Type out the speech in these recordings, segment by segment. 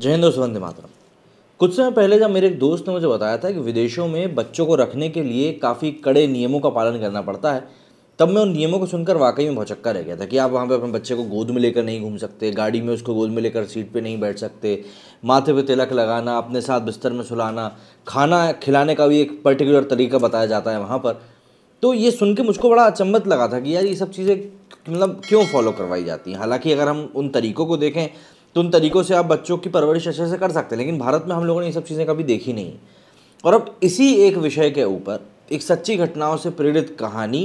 जय हिंद वंदे मातरम कुछ समय पहले जब मेरे एक दोस्त ने मुझे बताया था कि विदेशों में बच्चों को रखने के लिए काफ़ी कड़े नियमों का पालन करना पड़ता है तब मैं उन नियमों को सुनकर वाकई में भौचक्का रह गया था कि आप वहाँ पे अपने बच्चे को गोद में लेकर नहीं घूम सकते गाड़ी में उसको गोद में लेकर सीट पे नहीं बैठ सकते माथे पे तिलक लगाना अपने साथ बिस्तर में सुलाना खाना खिलाने का भी एक पर्टिकुलर तरीका बताया जाता है वहाँ पर तो ये सुन के मुझको बड़ा अचंबत लगा था कि यार ये सब चीज़ें मतलब क्यों फॉलो करवाई जाती हैं हालाँकि अगर हम उन तरीक़ों को देखें तो उन तरीक़ों से आप बच्चों की परवरिश अच्छे से कर सकते हैं लेकिन भारत में हम लोगों ने ये सब चीज़ें कभी देखी नहीं और अब इसी एक विषय के ऊपर एक सच्ची घटनाओं से प्रेरित कहानी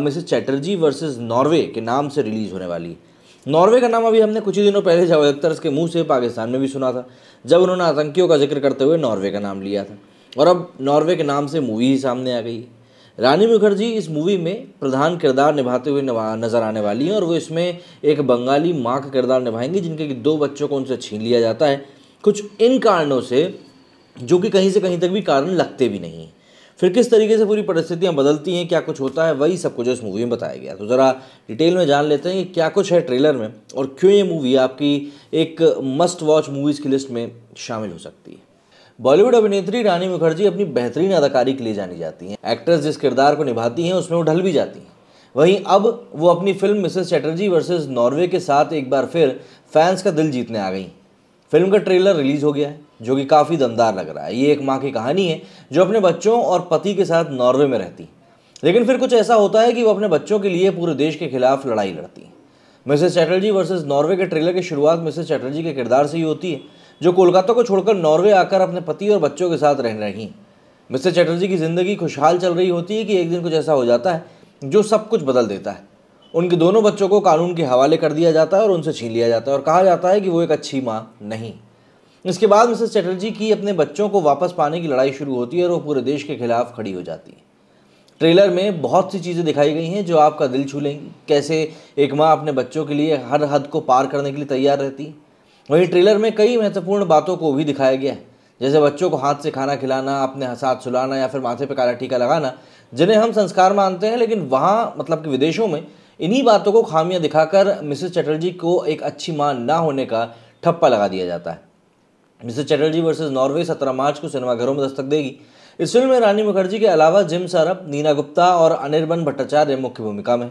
मिसेस चैटर्जी वर्सेस नॉर्वे के नाम से रिलीज़ होने वाली है नॉर्वे का नाम अभी हमने कुछ ही दिनों पहले जावेद अख्तर के मुंह से पाकिस्तान में भी सुना था जब उन्होंने आतंकियों का जिक्र करते हुए नॉर्वे का नाम लिया था और अब नॉर्वे के नाम से मूवी ही सामने आ गई रानी मुखर्जी इस मूवी में प्रधान किरदार निभाते हुए नज़र आने वाली हैं और वो इसमें एक बंगाली माँ का किरदार निभाएंगी जिनके कि दो बच्चों को उनसे छीन लिया जाता है कुछ इन कारणों से जो कि कहीं से कहीं तक भी कारण लगते भी नहीं हैं फिर किस तरीके से पूरी परिस्थितियाँ बदलती हैं क्या कुछ होता है वही सब कुछ इस मूवी में बताया गया तो ज़रा डिटेल में जान लेते हैं कि क्या कुछ है ट्रेलर में और क्यों ये मूवी आपकी एक मस्ट वॉच मूवीज़ की लिस्ट में शामिल हो सकती है बॉलीवुड अभिनेत्री रानी मुखर्जी अपनी बेहतरीन अदाकारी के लिए जानी जाती हैं एक्ट्रेस जिस किरदार को निभाती हैं उसमें वो ढल भी जाती हैं वहीं अब वो अपनी film Mrs Chatterjee versus Norway के साथ एक बार फिर फैंस का दिल जीतने आ गई फिल्म का ट्रेलर रिलीज हो गया है जो कि काफ़ी दमदार लग रहा है ये एक माँ की कहानी है जो अपने बच्चों और पति के साथ नॉर्वे में रहती लेकिन फिर कुछ ऐसा होता है कि वो अपने बच्चों के लिए पूरे देश के खिलाफ लड़ाई लड़ती मिसेस चैटर्जी वर्सेज नॉर्वे के ट्रेलर की शुरुआत मिसेस चैटर्जी के किरदार से ही होती है जो कोलकाता को छोड़कर नॉर्वे आकर अपने पति और बच्चों के साथ रह रही मिस्टर चटर्जी की ज़िंदगी खुशहाल चल रही होती है कि एक दिन कुछ ऐसा हो जाता है जो सब कुछ बदल देता है उनके दोनों बच्चों को कानून के हवाले कर दिया जाता है और उनसे छीन लिया जाता है और कहा जाता है कि वो एक अच्छी माँ नहीं इसके बाद मिसेस चटर्जी की अपने बच्चों को वापस पाने की लड़ाई शुरू होती है और वो पूरे देश के खिलाफ खड़ी हो जाती है ट्रेलर में बहुत सी चीज़ें दिखाई गई हैं जो आपका दिल छू लेंगी कैसे एक माँ अपने बच्चों के लिए हर हद को पार करने के लिए तैयार रहती है ওই ট্রেলার মে কাই মেতপুরণ বাতোকো ভি দিখায়া গয়া হ্যায় জ্যায়সে বাচ্চো কো হাত সে খানা খিলানা আপনে হাসাত সুলাানা ইয়া ফির মাথে পে কালা টিকা লাগানা জিনে হাম সংস্কার মানতে হ্যায় লেকিন ওয়াহা મતলব কি বিদেশো মে ইনি বাতোকো খামিয়া দিখা কার মিসেস চ্যাটার্জি কো এক আচ্ছা মা না হোনে কা ঠপ্পা লাগা দিয়া جاتا হ্যায় Mrs Chatterjee versus Norway 17 March কো সিনেমা ঘরো মে দস্তক देगी ইস ফিল্ম মে রানী মুখার্জি কে আলাওয়া জিম সরফ নীনা গুপ্তা অর অনির্বন ভট্টাচার্য মুখ্য ভূমিকা মে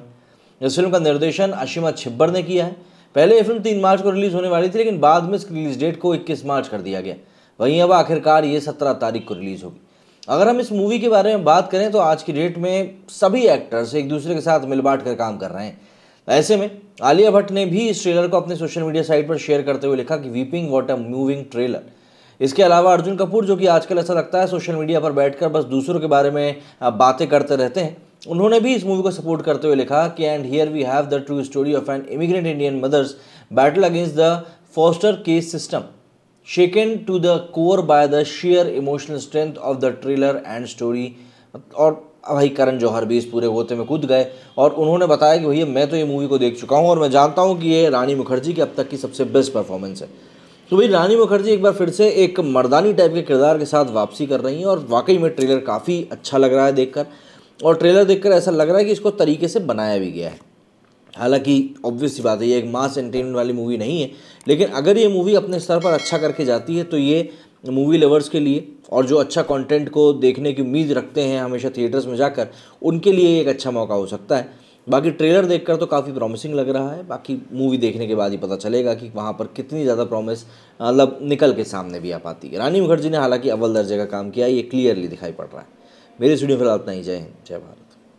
ইস ফিল্ম কা নিर्देशন আশিমা ছিబ్బর নে কিয়া হ্যায় पहले ये फिल्म तीन मार्च को रिलीज़ होने वाली थी लेकिन बाद में इसकी रिलीज़ डेट को इक्कीस मार्च कर दिया गया वहीं अब आखिरकार ये सत्रह तारीख को रिलीज़ होगी अगर हम इस मूवी के बारे में बात करें तो आज की डेट में सभी एक्टर्स एक दूसरे के साथ मिल बांट कर काम कर रहे हैं ऐसे में आलिया भट्ट ने भी इस ट्रेलर को अपने सोशल मीडिया साइट पर शेयर करते हुए लिखा कि weeping what a moving trailer इसके अलावा अर्जुन कपूर जो कि आजकल ऐसा लगता है सोशल मीडिया पर बैठकर बस दूसरों के बारे में बातें करते रहते हैं उन्होंने भी इस मूवी को सपोर्ट करते हुए लिखा कि and here we have the true story of an immigrant Indian mother's battle against the foster care system shaken to the core by the sheer emotional strength of the trailer and story और भाई करण जौहर भी इस पूरे होते में कूद गए और उन्होंने बताया कि भैया मैं तो ये मूवी को देख चुका हूँ और मैं जानता हूँ कि ये रानी मुखर्जी की अब तक की सबसे बेस्ट परफॉर्मेंस है तो भाई रानी मुखर्जी एक बार फिर से एक मर्दानी टाइप के किरदार के साथ वापसी कर रही हैं और वाकई में ट्रेलर काफ़ी अच्छा लग रहा है देखकर और ट्रेलर देखकर ऐसा लग रहा है कि इसको तरीके से बनाया भी गया है हालांकि ऑब्वियस सी बात है ये एक मास एंटरटेनमेंट वाली मूवी नहीं है लेकिन अगर ये मूवी अपने स्तर पर अच्छा करके जाती है तो ये मूवी लवर्स के लिए और जो अच्छा कंटेंट को देखने की उम्मीद रखते हैं हमेशा थिएटर्स में जाकर उनके लिए एक अच्छा मौका हो सकता है बाकी ट्रेलर देखकर तो काफ़ी प्रॉमिसिंग लग रहा है बाकी मूवी देखने के बाद ही पता चलेगा कि वहाँ पर कितनी ज़्यादा प्रॉमिस मतलब निकल के सामने भी आ पाती है रानी मुखर्जी ने हालांकि अव्वल दर्जे का काम किया ये क्लियरली दिखाई पड़ रहा है मेरे स्टूडियो फिलहाल इतना ही जय हिंद जय भारत